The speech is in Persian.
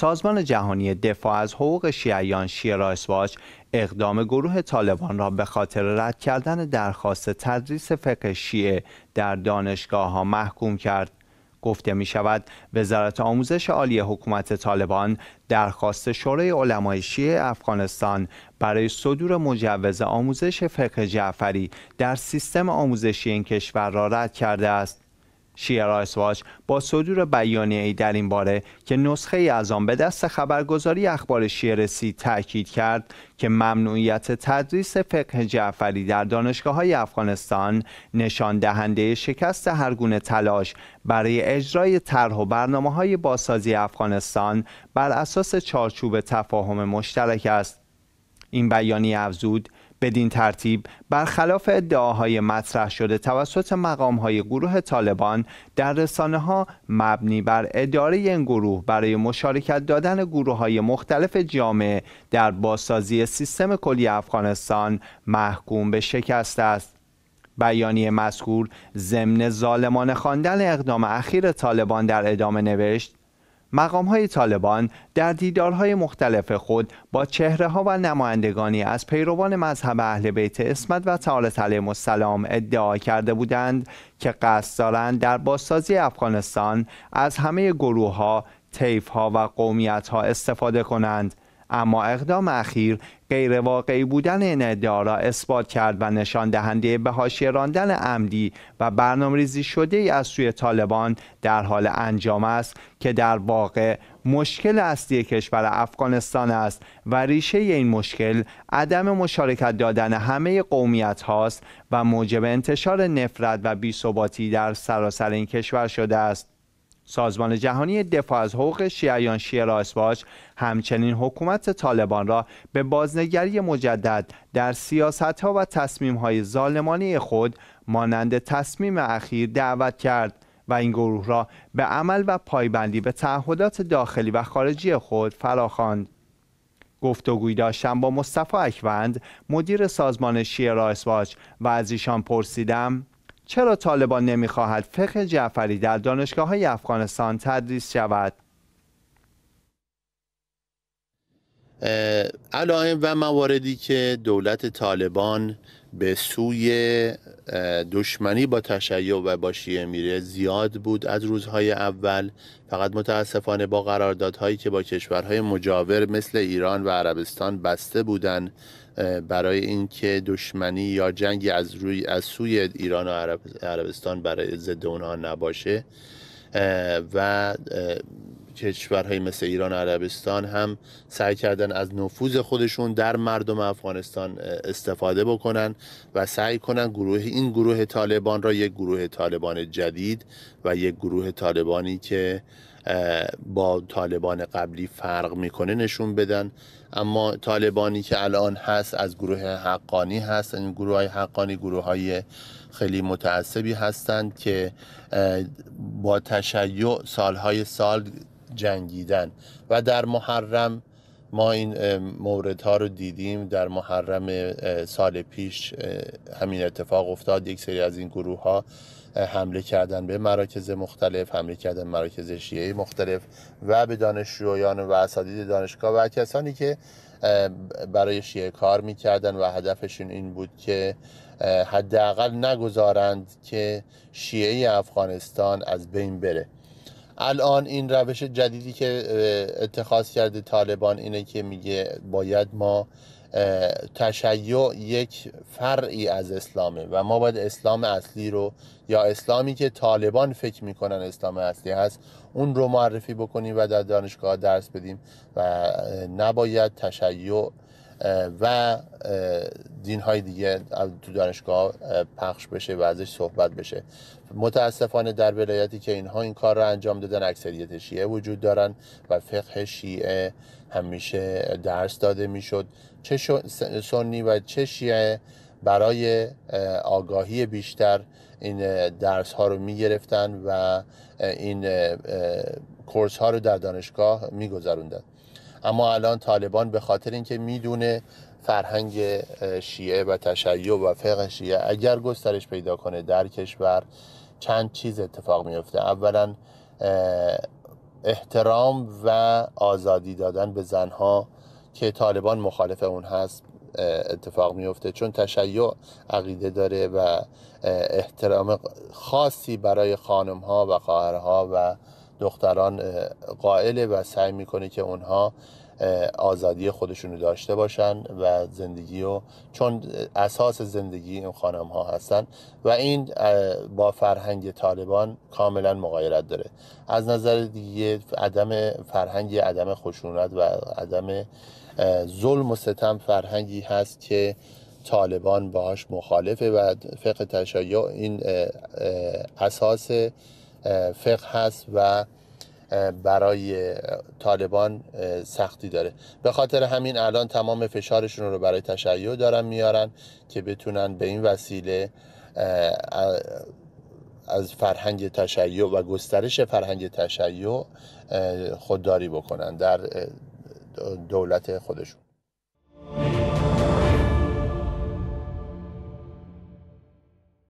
سازمان جهانی دفاع از حقوق شیعیان شیرا اسواج اقدام گروه طالبان را به خاطر رد کردن درخواست تدریس فقه شیعه در دانشگاه ها محکوم کرد. گفته می شود وزارت آموزش عالی حکومت طالبان درخواست شورای علمای شیعه افغانستان برای صدور مجوز آموزش فقه جعفری در سیستم آموزشی این کشور را رد کرده است. شیر اسواج با صدور بیانیه ای در این باره که نسخه ای از آن به دست خبرگزاری اخبار شیرسی تاکید کرد که ممنوعیت تدریس فقه جعفری در دانشگاه های افغانستان نشان دهنده شکست هرگونه تلاش برای اجرای طرح و برنامه های بازسازی افغانستان بر اساس چارچوب تفاهم مشترک است این بیانیه افزود بدین ترتیب برخلاف ادعاهای مطرح شده توسط های گروه طالبان در رسانه ها مبنی بر اداره این گروه برای مشارکت دادن گروه های مختلف جامعه در بازسازی سیستم کلی افغانستان محکوم به شکست است بیانیه مذکور ضمن ظالمانه خواندن اقدام اخیر طالبان در ادامه نوشت مقام های طالبان در دیدارهای مختلف خود با چهره ها و نمایندگانی از پیروان مذهب اهل بیت اسمت و تعالی علیهم السلام ادعا کرده بودند که قصد دارند در بازسازی افغانستان از همه گروه ها، ها و قومیت ها استفاده کنند اما اقدام اخیر غیر واقعی بودن این ادعا را اثبات کرد و نشان دهنده به راندن عمدی و برنامه‌ریزی شده ای از سوی طالبان در حال انجام است که در واقع مشکل اصلی کشور افغانستان است و ریشه این مشکل عدم مشارکت دادن همه قومیت هاست و موجب انتشار نفرت و بیثباتی در سراسر این کشور شده است سازمان جهانی دفاع از حقوق شیعیان شیه اسباش همچنین حکومت طالبان را به بازنگری مجدد در سیاست ها و تصمیم های ظالمانه خود مانند تصمیم اخیر دعوت کرد و این گروه را به عمل و پایبندی به تعهدات داخلی و خارجی خود فراخواند. گفتگویی داشتم با مصطفی اکوند مدیر سازمان شیه اسواج و از ایشان پرسیدم چرا طالبان نمیخواهد فقه جعفری در دانشگاه های افغانستان تدریس شود؟ علائم و مواردی که دولت طالبان به سوی دشمنی با تشیع و با شیعه میره زیاد بود از روزهای اول فقط متاسفانه با قراردادهایی که با کشورهای مجاور مثل ایران و عربستان بسته بودند برای اینکه دشمنی یا جنگی از روی از سوی ایران و عربستان برای ضد اونها نباشه و کشورهای مثل ایران و عربستان هم سعی کردن از نفوذ خودشون در مردم افغانستان استفاده بکنن و سعی کنن گروه این گروه طالبان را یک گروه طالبان جدید و یک گروه طالبانی که با طالبان قبلی فرق میکنه نشون بدن اما طالبانی که الان هست از گروه حقانی هست این یعنی گروه های حقانی گروه های خیلی متعصبی هستند که با تشیع سالهای سال جنگیدن و در محرم ما این موردها رو دیدیم در محرم سال پیش همین اتفاق افتاد یک سری از این گروه ها حمله کردن به مراکز مختلف حمله کردن مراکز شیعه مختلف و به دانشجویان و اساتید دانشگاه و کسانی که برای شیعه کار میکردن و هدفشون این بود که حداقل نگذارند که شیعه افغانستان از بین بره الان این روش جدیدی که اتخاذ کرده طالبان اینه که میگه باید ما تشیع یک فرعی از اسلامه و ما باید اسلام اصلی رو یا اسلامی که طالبان فکر میکنن اسلام اصلی هست اون رو معرفی بکنیم و در دانشگاه درس بدیم و نباید تشیع و دین های دیگه تو دانشگاه پخش بشه و ازش صحبت بشه متاسفانه در ولایتی که اینها این کار را انجام دادن اکثریت شیعه وجود دارن و فقه شیعه همیشه درس داده میشد چه سنی و چه شیعه برای آگاهی بیشتر این درس ها رو می گرفتن و این کورس ها رو در دانشگاه می گذروندن اما الان طالبان به خاطر اینکه میدونه فرهنگ شیعه و تشیع و فقه شیعه اگر گسترش پیدا کنه در کشور چند چیز اتفاق میفته اولا احترام و آزادی دادن به زنها که طالبان مخالف اون هست اتفاق میفته چون تشیع عقیده داره و احترام خاصی برای خانم ها و خواهرها و دختران قائله و سعی میکنه که اونها آزادی خودشونو داشته باشن و زندگی رو چون اساس زندگی این خانم ها هستن و این با فرهنگ طالبان کاملا مقایرت داره از نظر دیگه عدم فرهنگ عدم خشونت و عدم ظلم و ستم فرهنگی هست که طالبان باهاش مخالفه و فقه تشیع این اساس فقه هست و برای طالبان سختی داره به خاطر همین الان تمام فشارشون رو برای تشیع دارن میارن که بتونن به این وسیله از فرهنگ تشیع و گسترش فرهنگ تشیع خودداری بکنن در دولت خودشون